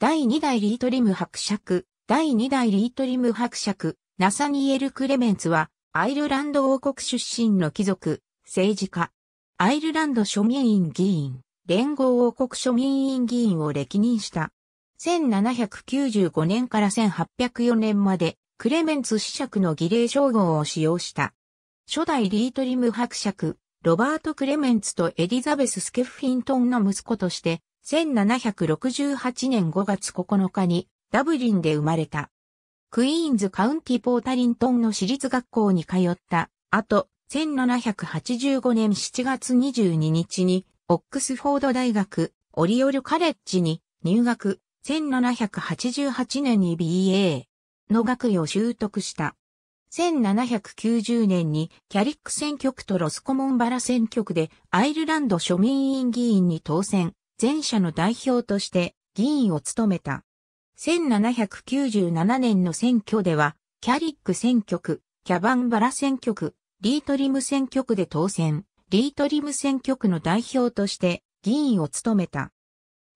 第2代リートリム伯爵、第2代リートリム伯爵、ナサニエル・クレメンツは、アイルランド王国出身の貴族、政治家、アイルランド庶民院議員、連合王国庶民院議員を歴任した。1795年から1804年まで、クレメンツ子爵の儀礼称号を使用した。初代リートリム伯爵、ロバート・クレメンツとエリザベス・スケフィントンの息子として、1768年5月9日にダブリンで生まれた。クイーンズカウンティポータリントンの私立学校に通った後、1785年7月22日にオックスフォード大学オリオルカレッジに入学、1788年に BA の学位を習得した。1790年にキャリック選挙区とロスコモンバラ選挙区でアイルランド庶民委員議員に当選。前者の代表として議員を務めた。1797年の選挙では、キャリック選挙区、キャバンバラ選挙区、リートリム選挙区で当選、リートリム選挙区の代表として議員を務めた。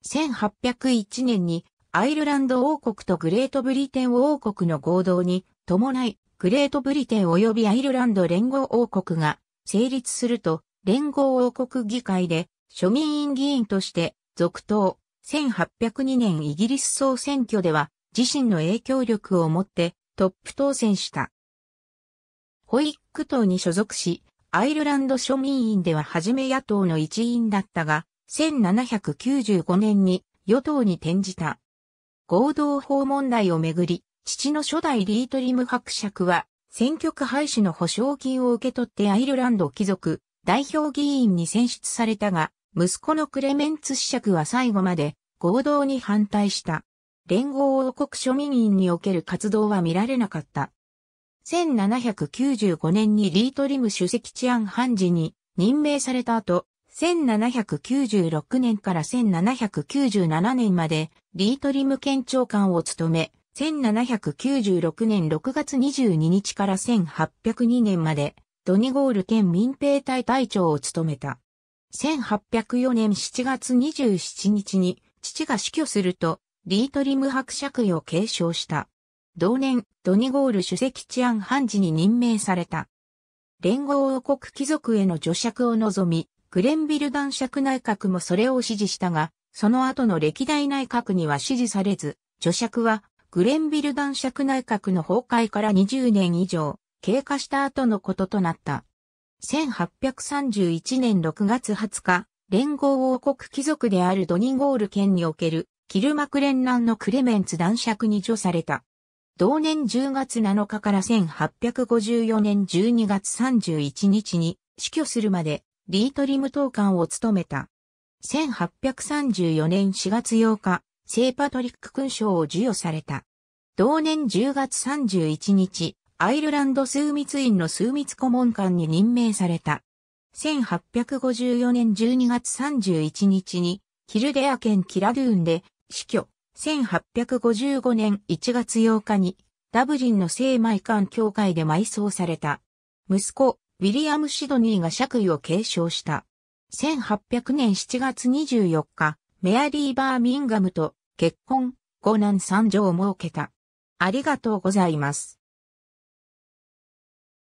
1801年にアイルランド王国とグレートブリテン王国の合同に伴い、グレートブリテン及びアイルランド連合王国が成立すると、連合王国議会で庶民院議員として続投。1802年イギリス総選挙では自身の影響力をもってトップ当選した。ホイック党に所属し、アイルランド庶民院では初め野党の一員だったが、1795年に与党に転じた。合同法問題をめぐり、父の初代リートリム伯爵は、選挙区廃止の保証金を受け取ってアイルランド貴族、代表議員に選出されたが、息子のクレメンツ子爵は最後まで合同に反対した。連合王国庶民院における活動は見られなかった。1795年にリートリム主席治安判事に任命された後、1796年から1797年までリートリム県長官を務め、1796年6月22日から1802年までドニゴール県民兵隊隊長を務めた。1804年7月27日に父が死去すると、リートリム伯爵位を継承した。同年、ドニゴール主席治安判事に任命された。連合王国貴族への除爵を望み、グレンビル男爵内閣もそれを支持したが、その後の歴代内閣には支持されず、除爵はグレンビル男爵内閣の崩壊から20年以上経過した後のこととなった。1831年6月20日、連合王国貴族であるドニゴール県におけるキルマクレンランのクレメンツ男爵に除された。同年10月7日から1854年12月31日に死去するまでリートリム党官を務めた。1834年4月8日、聖パトリック勲章を授与された。同年10月31日、アイルランド枢密院の枢密顧問官に任命された。1854年12月31日に、ヒルデア県キラドゥーンで死去。1855年1月8日に、ダブリンの聖マイカン教会で埋葬された。息子、ウィリアム・シドニーが爵位を継承した。1800年7月24日、メアリー・バーミンガムと結婚、5男3女を設けた。ありがとうございます。